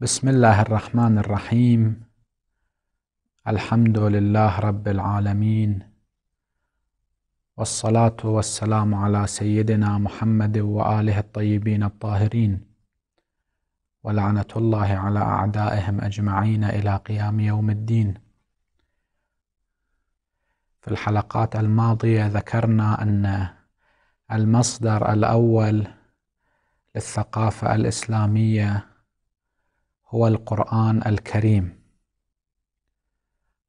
بسم الله الرحمن الرحيم الحمد لله رب العالمين والصلاة والسلام على سيدنا محمد وآله الطيبين الطاهرين ولعنة الله على أعدائهم أجمعين إلى قيام يوم الدين في الحلقات الماضية ذكرنا أن المصدر الأول للثقافة الإسلامية هو القرآن الكريم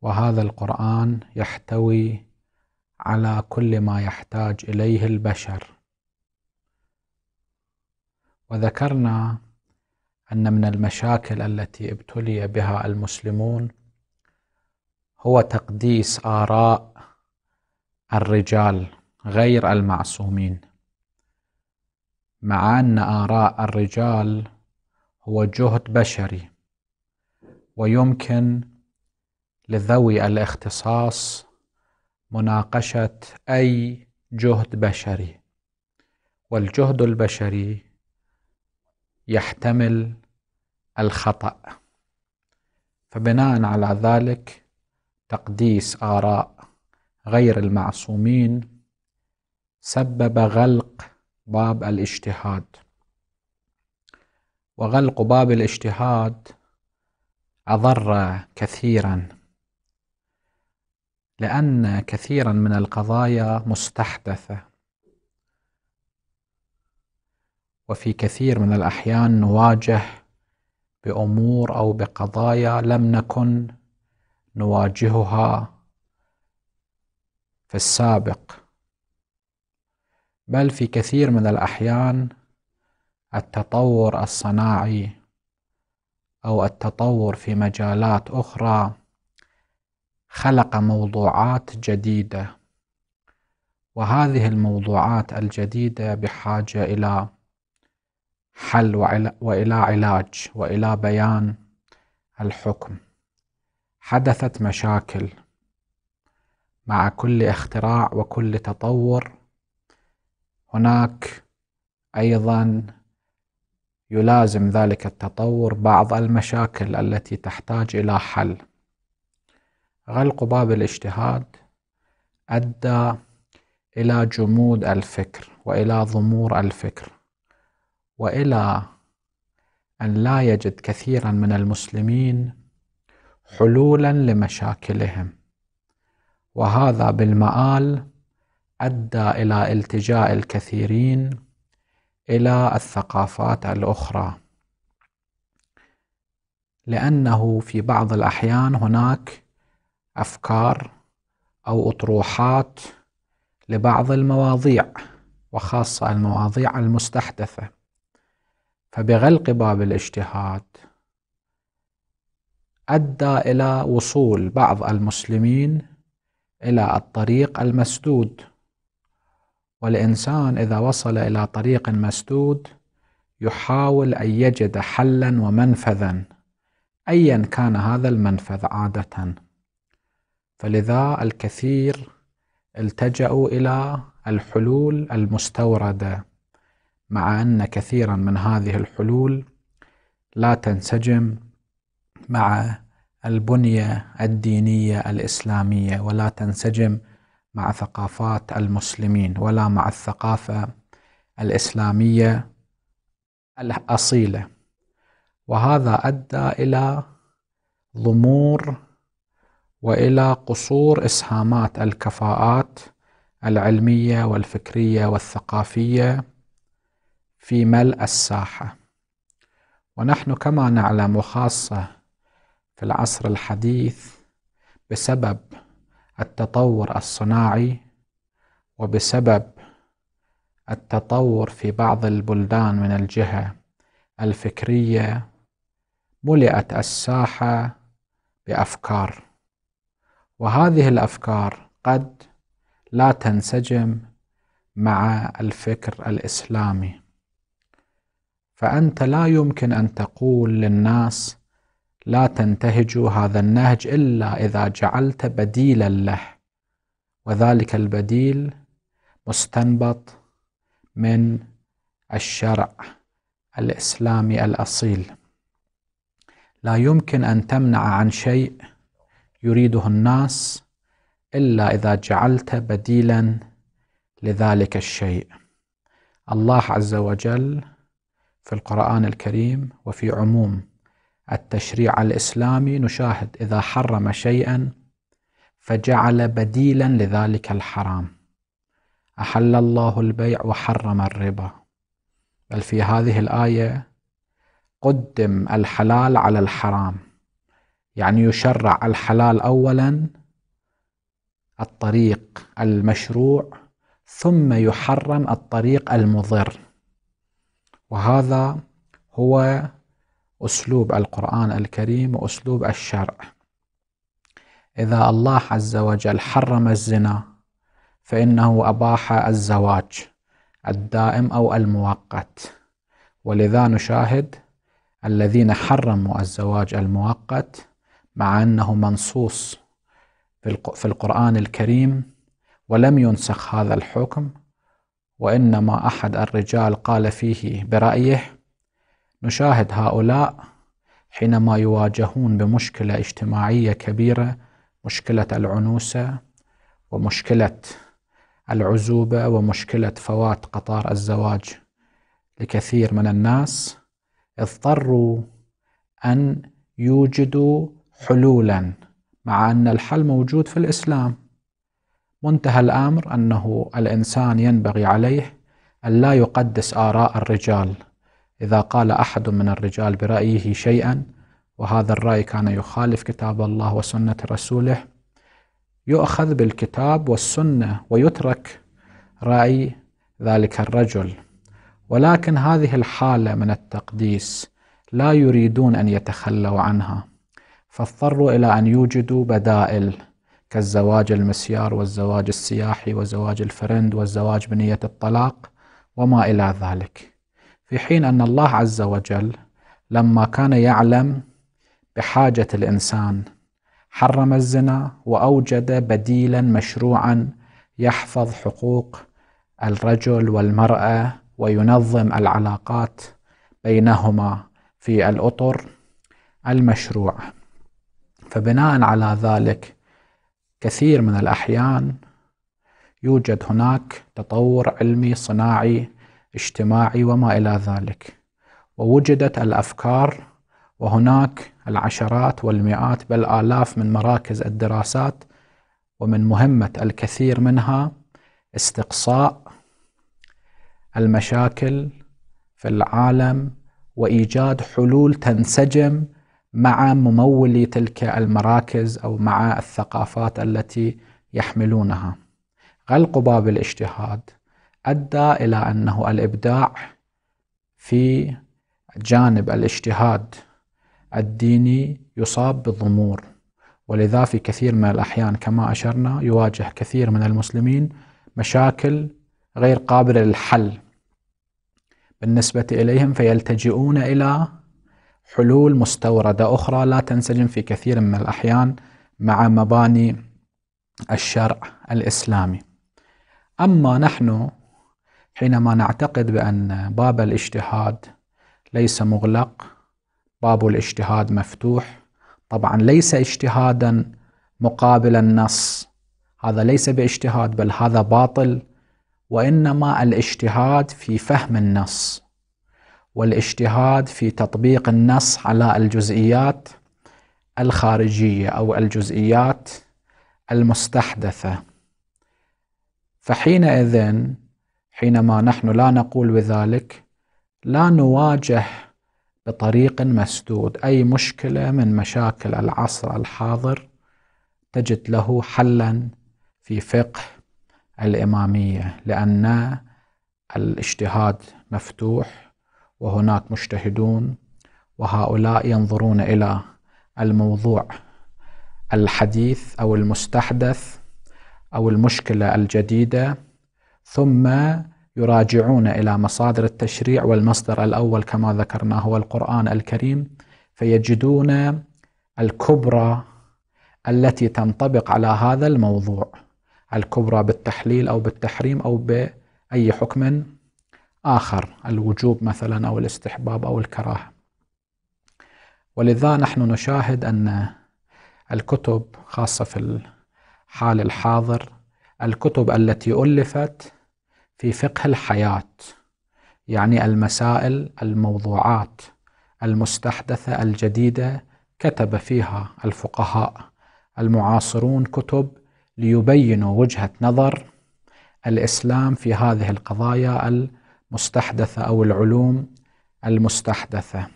وهذا القرآن يحتوي على كل ما يحتاج إليه البشر وذكرنا أن من المشاكل التي ابتلي بها المسلمون هو تقديس آراء الرجال غير المعصومين مع أن آراء الرجال هو جهد بشري ويمكن لذوي الاختصاص مناقشه اي جهد بشري والجهد البشري يحتمل الخطا فبناء على ذلك تقديس اراء غير المعصومين سبب غلق باب الاجتهاد وغلق باب الاجتهاد أضر كثيرا لأن كثيرا من القضايا مستحدثة وفي كثير من الأحيان نواجه بأمور أو بقضايا لم نكن نواجهها في السابق بل في كثير من الأحيان التطور الصناعي او التطور في مجالات اخرى خلق موضوعات جديده وهذه الموضوعات الجديده بحاجه الى حل والى علاج والى بيان الحكم حدثت مشاكل مع كل اختراع وكل تطور هناك ايضا يلازم ذلك التطور بعض المشاكل التي تحتاج إلى حل غلق باب الاجتهاد أدى إلى جمود الفكر وإلى ضمور الفكر وإلى أن لا يجد كثيرا من المسلمين حلولا لمشاكلهم وهذا بالمآل أدى إلى التجاء الكثيرين الى الثقافات الاخرى لانه في بعض الاحيان هناك افكار او اطروحات لبعض المواضيع وخاصه المواضيع المستحدثه فبغلق باب الاجتهاد ادى الى وصول بعض المسلمين الى الطريق المسدود والإنسان إذا وصل إلى طريق مسدود يحاول أن يجد حلا ومنفذا أيا كان هذا المنفذ عادة فلذا الكثير التجأوا إلى الحلول المستوردة مع أن كثيرا من هذه الحلول لا تنسجم مع البنية الدينية الإسلامية ولا تنسجم مع ثقافات المسلمين ولا مع الثقافة الإسلامية الأصيلة وهذا أدى إلى ضمور والى قصور اسهامات الكفاءات العلميه والفكريه والثقافيه في ملء الساحه ونحن كما نعلم وخاصه في العصر الحديث بسبب التطور الصناعي وبسبب التطور في بعض البلدان من الجهة الفكرية ملئت الساحة بأفكار وهذه الأفكار قد لا تنسجم مع الفكر الإسلامي فأنت لا يمكن أن تقول للناس لا تنتهج هذا النهج إلا إذا جعلت بديلا له وذلك البديل مستنبط من الشرع الإسلامي الأصيل لا يمكن أن تمنع عن شيء يريده الناس إلا إذا جعلت بديلا لذلك الشيء الله عز وجل في القرآن الكريم وفي عموم التشريع الاسلامي نشاهد اذا حرم شيئا فجعل بديلا لذلك الحرام احل الله البيع وحرم الربا بل في هذه الايه قدم الحلال على الحرام يعني يشرع الحلال اولا الطريق المشروع ثم يحرم الطريق المضر وهذا هو أسلوب القرآن الكريم وأسلوب الشرع إذا الله عز وجل حرم الزنا فإنه أباح الزواج الدائم أو المؤقت ولذا نشاهد الذين حرموا الزواج المؤقت مع أنه منصوص في القرآن الكريم ولم ينسخ هذا الحكم وإنما أحد الرجال قال فيه برأيه نشاهد هؤلاء حينما يواجهون بمشكله اجتماعيه كبيره مشكله العنوسه ومشكله العزوبه ومشكله فوات قطار الزواج لكثير من الناس اضطروا ان يوجدوا حلولا مع ان الحل موجود في الاسلام منتهى الامر انه الانسان ينبغي عليه ان لا يقدس اراء الرجال إذا قال أحد من الرجال برأيه شيئا وهذا الرأي كان يخالف كتاب الله وسنة رسوله يؤخذ بالكتاب والسنة ويترك رأي ذلك الرجل ولكن هذه الحالة من التقديس لا يريدون أن يتخلوا عنها فاضطروا إلى أن يوجدوا بدائل كالزواج المسيار والزواج السياحي وزواج الفرند والزواج بنية الطلاق وما إلى ذلك في حين أن الله عز وجل لما كان يعلم بحاجة الإنسان حرم الزنا وأوجد بديلا مشروعا يحفظ حقوق الرجل والمرأة وينظم العلاقات بينهما في الأطر المشروع فبناء على ذلك كثير من الأحيان يوجد هناك تطور علمي صناعي اجتماعي وما إلى ذلك ووجدت الأفكار وهناك العشرات والمئات بل آلاف من مراكز الدراسات ومن مهمة الكثير منها استقصاء المشاكل في العالم وإيجاد حلول تنسجم مع ممولي تلك المراكز أو مع الثقافات التي يحملونها غلق باب الاجتهاد ادى الى انه الابداع في جانب الاجتهاد الديني يصاب بالضمور ولذا في كثير من الاحيان كما اشرنا يواجه كثير من المسلمين مشاكل غير قابله للحل بالنسبه اليهم فيلتجئون الى حلول مستورده اخرى لا تنسجم في كثير من الاحيان مع مباني الشرع الاسلامي اما نحن حينما نعتقد بأن باب الاجتهاد ليس مغلق باب الاجتهاد مفتوح طبعا ليس اجتهادا مقابل النص هذا ليس باجتهاد بل هذا باطل وإنما الاجتهاد في فهم النص والاجتهاد في تطبيق النص على الجزئيات الخارجية أو الجزئيات المستحدثة فحينئذ حينما نحن لا نقول بذلك لا نواجه بطريق مسدود اي مشكله من مشاكل العصر الحاضر تجد له حلا في فقه الاماميه لان الاجتهاد مفتوح وهناك مجتهدون وهؤلاء ينظرون الى الموضوع الحديث او المستحدث او المشكله الجديده ثم يراجعون إلى مصادر التشريع والمصدر الأول كما ذكرنا هو القرآن الكريم فيجدون الكبرى التي تنطبق على هذا الموضوع الكبرى بالتحليل أو بالتحريم أو بأي حكم آخر الوجوب مثلا أو الاستحباب أو الكراهة ولذا نحن نشاهد أن الكتب خاصة في الحال الحاضر الكتب التي ألفت في فقه الحياة يعني المسائل الموضوعات المستحدثة الجديدة كتب فيها الفقهاء المعاصرون كتب ليبينوا وجهة نظر الإسلام في هذه القضايا المستحدثة أو العلوم المستحدثة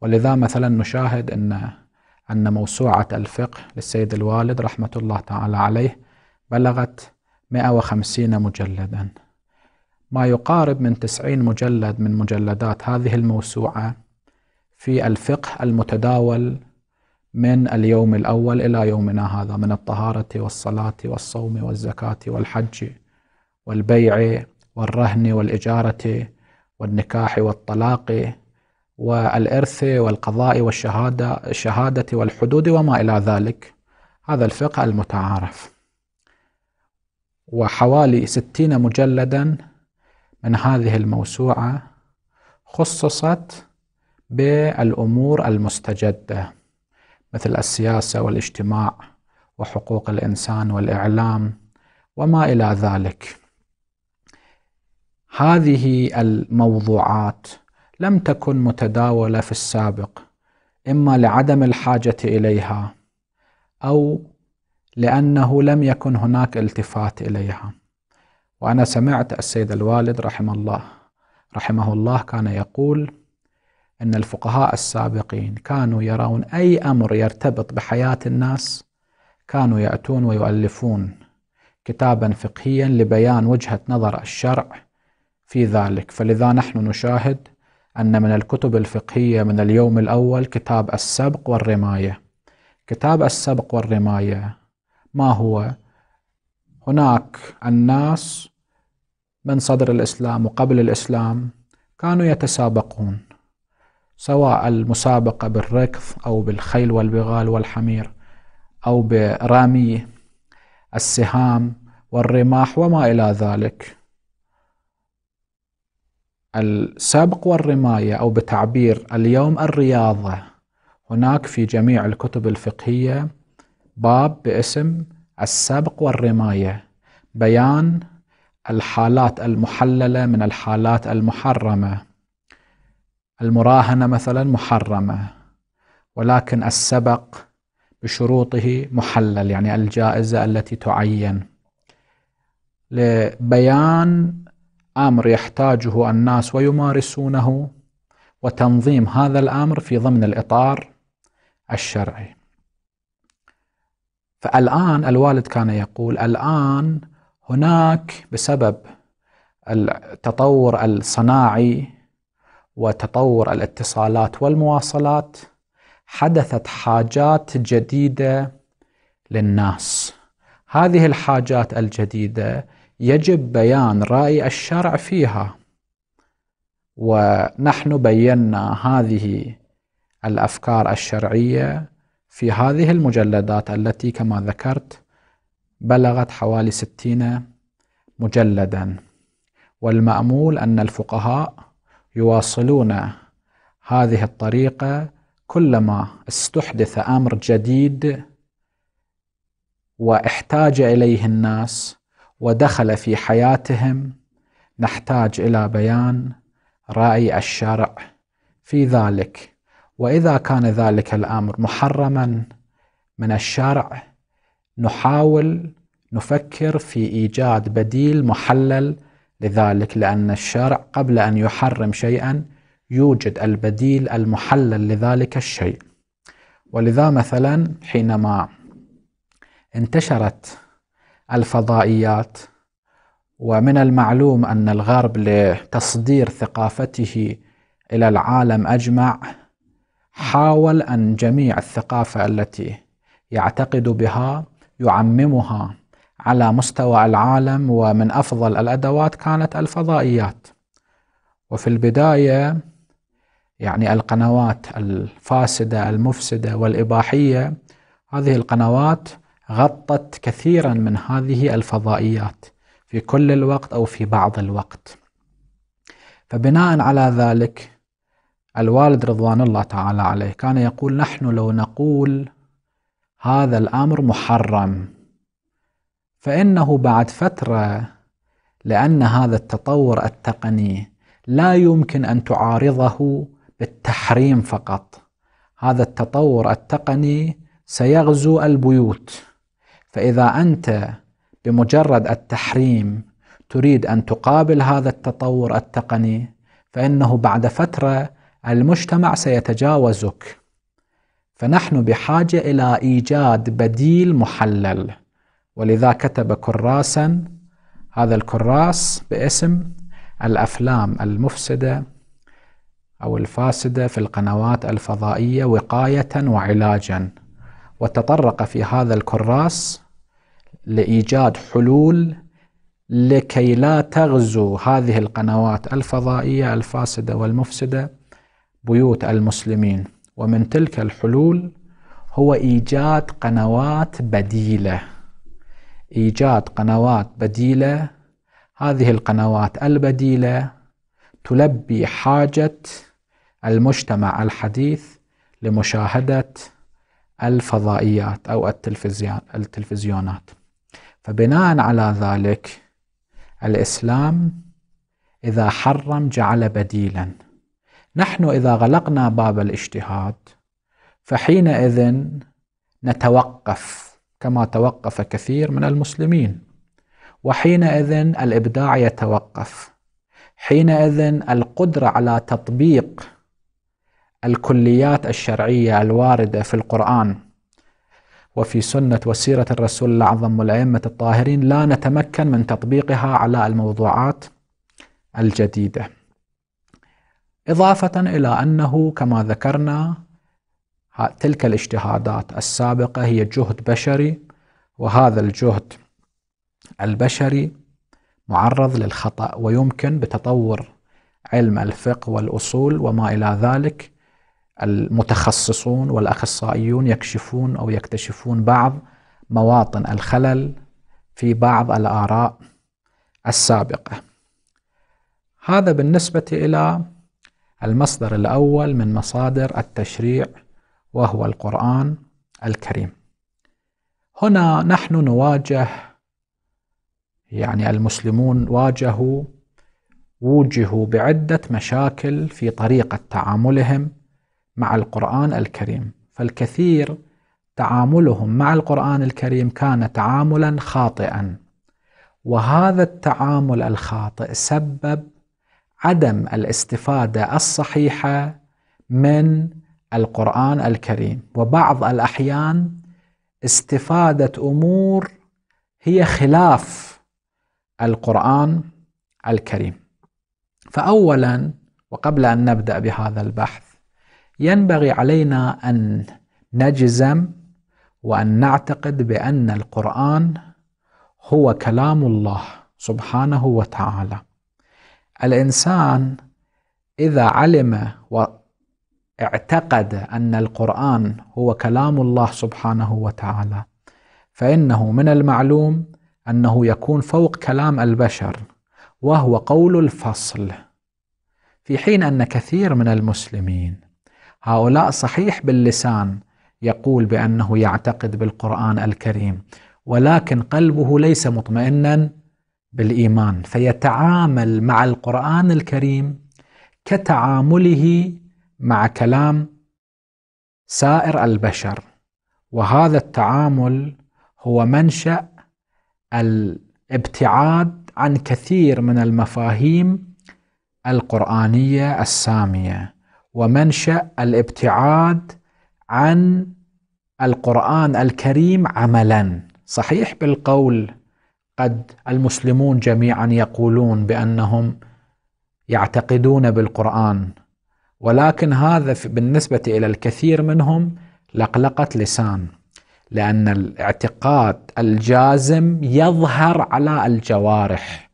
ولذا مثلا نشاهد أن أن موسوعة الفقه للسيد الوالد رحمة الله تعالى عليه بلغت 150 مجلداً ما يقارب من 90 مجلد من مجلدات هذه الموسوعة في الفقه المتداول من اليوم الأول إلى يومنا هذا من الطهارة والصلاة والصوم والزكاة والحج والبيع والرهن والإجارة والنكاح والطلاق والإرث والقضاء والشهادة الشهادة والحدود وما إلى ذلك هذا الفقه المتعارف وحوالي ستين مجلدا من هذه الموسوعة خصصت بالأمور المستجدة مثل السياسة والاجتماع وحقوق الإنسان والإعلام وما إلى ذلك هذه الموضوعات لم تكن متداولة في السابق إما لعدم الحاجة إليها أو لأنه لم يكن هناك التفات إليها وأنا سمعت السيد الوالد رحمه الله رحمه الله كان يقول أن الفقهاء السابقين كانوا يرون أي أمر يرتبط بحياة الناس كانوا يأتون ويؤلفون كتابا فقهيا لبيان وجهة نظر الشرع في ذلك فلذا نحن نشاهد أن من الكتب الفقهية من اليوم الأول كتاب السبق والرماية كتاب السبق والرماية ما هو؟ هناك الناس من صدر الإسلام وقبل الإسلام كانوا يتسابقون سواء المسابقة بالركض أو بالخيل والبغال والحمير أو برمي السهام والرماح وما إلى ذلك السبق والرماية أو بتعبير اليوم الرياضة هناك في جميع الكتب الفقهية باب باسم السبق والرماية بيان الحالات المحللة من الحالات المحرمة المراهنة مثلا محرمة ولكن السبق بشروطه محلل يعني الجائزة التي تعين لبيان امر يحتاجه الناس ويمارسونه وتنظيم هذا الامر في ضمن الاطار الشرعي. فالان الوالد كان يقول الان هناك بسبب التطور الصناعي وتطور الاتصالات والمواصلات حدثت حاجات جديده للناس هذه الحاجات الجديده يجب بيان راي الشرع فيها ونحن بينا هذه الافكار الشرعيه في هذه المجلدات التي كما ذكرت بلغت حوالي ستين مجلدا والمأمول أن الفقهاء يواصلون هذه الطريقة كلما استحدث أمر جديد واحتاج إليه الناس ودخل في حياتهم نحتاج إلى بيان رأي الشرع في ذلك وإذا كان ذلك الأمر محرما من الشرع نحاول نفكر في إيجاد بديل محلل لذلك لأن الشرع قبل أن يحرم شيئا يوجد البديل المحلل لذلك الشيء ولذا مثلا حينما انتشرت الفضائيات ومن المعلوم أن الغرب لتصدير ثقافته إلى العالم أجمع حاول أن جميع الثقافة التي يعتقد بها يعممها على مستوى العالم ومن افضل الادوات كانت الفضائيات وفي البدايه يعني القنوات الفاسده المفسده والاباحيه هذه القنوات غطت كثيرا من هذه الفضائيات في كل الوقت او في بعض الوقت فبناء على ذلك الوالد رضوان الله تعالى عليه كان يقول نحن لو نقول هذا الامر محرم فانه بعد فتره لان هذا التطور التقني لا يمكن ان تعارضه بالتحريم فقط هذا التطور التقني سيغزو البيوت فاذا انت بمجرد التحريم تريد ان تقابل هذا التطور التقني فانه بعد فتره المجتمع سيتجاوزك فنحن بحاجة إلى إيجاد بديل محلل ولذا كتب كراسا هذا الكراس باسم الأفلام المفسدة أو الفاسدة في القنوات الفضائية وقاية وعلاجا وتطرق في هذا الكراس لإيجاد حلول لكي لا تغزو هذه القنوات الفضائية الفاسدة والمفسدة بيوت المسلمين ومن تلك الحلول هو ايجاد قنوات بديله ايجاد قنوات بديله هذه القنوات البديله تلبي حاجه المجتمع الحديث لمشاهده الفضائيات او التلفزيون التلفزيونات فبناء على ذلك الاسلام اذا حرم جعل بديلا نحن إذا غلقنا باب الاجتهاد فحينئذ نتوقف كما توقف كثير من المسلمين وحينئذ الإبداع يتوقف حينئذ القدرة على تطبيق الكليات الشرعية الواردة في القرآن وفي سنة وسيرة الرسول الأعظم والأئمة الطاهرين لا نتمكن من تطبيقها على الموضوعات الجديدة إضافة إلى أنه كما ذكرنا تلك الاجتهادات السابقة هي جهد بشري وهذا الجهد البشري معرض للخطأ ويمكن بتطور علم الفقه والأصول وما إلى ذلك المتخصصون والأخصائيون يكشفون أو يكتشفون بعض مواطن الخلل في بعض الآراء السابقة هذا بالنسبة إلى المصدر الأول من مصادر التشريع وهو القرآن الكريم هنا نحن نواجه يعني المسلمون واجهوا وجهوا بعدة مشاكل في طريقة تعاملهم مع القرآن الكريم فالكثير تعاملهم مع القرآن الكريم كان تعاملا خاطئا وهذا التعامل الخاطئ سبب عدم الاستفاده الصحيحه من القران الكريم وبعض الاحيان استفاده امور هي خلاف القران الكريم فاولا وقبل ان نبدا بهذا البحث ينبغي علينا ان نجزم وان نعتقد بان القران هو كلام الله سبحانه وتعالى الانسان اذا علم واعتقد ان القران هو كلام الله سبحانه وتعالى فانه من المعلوم انه يكون فوق كلام البشر وهو قول الفصل في حين ان كثير من المسلمين هؤلاء صحيح باللسان يقول بانه يعتقد بالقران الكريم ولكن قلبه ليس مطمئنا بالايمان فيتعامل مع القران الكريم كتعامله مع كلام سائر البشر وهذا التعامل هو منشا الابتعاد عن كثير من المفاهيم القرانيه الساميه ومنشا الابتعاد عن القران الكريم عملا صحيح بالقول قد المسلمون جميعا يقولون بانهم يعتقدون بالقران ولكن هذا بالنسبه الى الكثير منهم لقلقه لسان لان الاعتقاد الجازم يظهر على الجوارح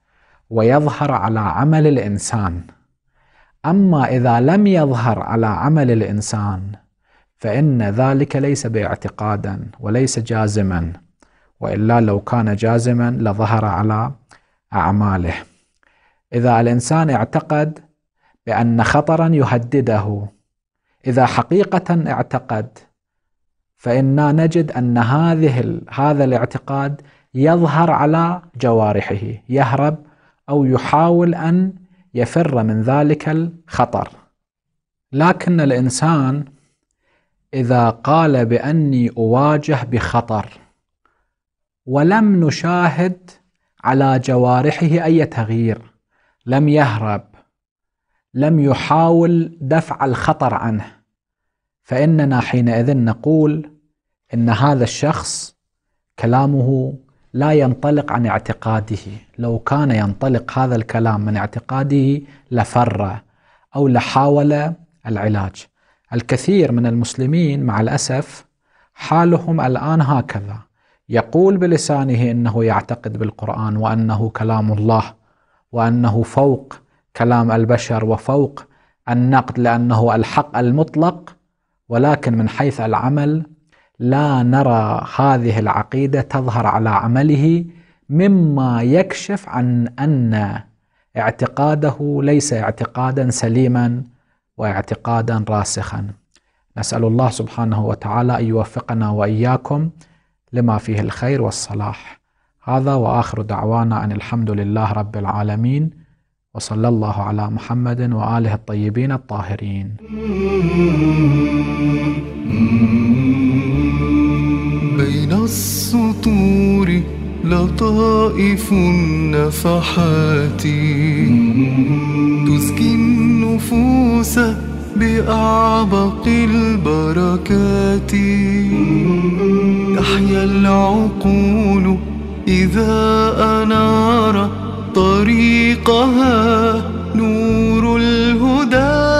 ويظهر على عمل الانسان اما اذا لم يظهر على عمل الانسان فان ذلك ليس باعتقادا وليس جازما والا لو كان جازما لظهر على اعماله اذا الانسان اعتقد بان خطرا يهدده اذا حقيقه اعتقد فإنا نجد أن هذه هذا الاعتقاد يظهر على جوارحه يهرب أو يحاول أن يفر من ذلك الخطر لكن الإنسان إذا قال بأني أواجه بخطر ولم نشاهد على جوارحه أي تغيير لم يهرب لم يحاول دفع الخطر عنه فإننا حينئذ نقول إن هذا الشخص كلامه لا ينطلق عن اعتقاده لو كان ينطلق هذا الكلام من اعتقاده لفر أو لحاول العلاج الكثير من المسلمين مع الأسف حالهم الآن هكذا يقول بلسانه انه يعتقد بالقران وانه كلام الله وانه فوق كلام البشر وفوق النقد لانه الحق المطلق ولكن من حيث العمل لا نرى هذه العقيده تظهر على عمله مما يكشف عن ان اعتقاده ليس اعتقادا سليما واعتقادا راسخا نسال الله سبحانه وتعالى ان يوفقنا واياكم لما فيه الخير والصلاح هذا واخر دعوانا ان الحمد لله رب العالمين وصلى الله على محمد واله الطيبين الطاهرين بين السطور لطائف النفحات تزكي النفوس بأعمق البركات تحيا العقول إذا أنار طريقها نور الهدى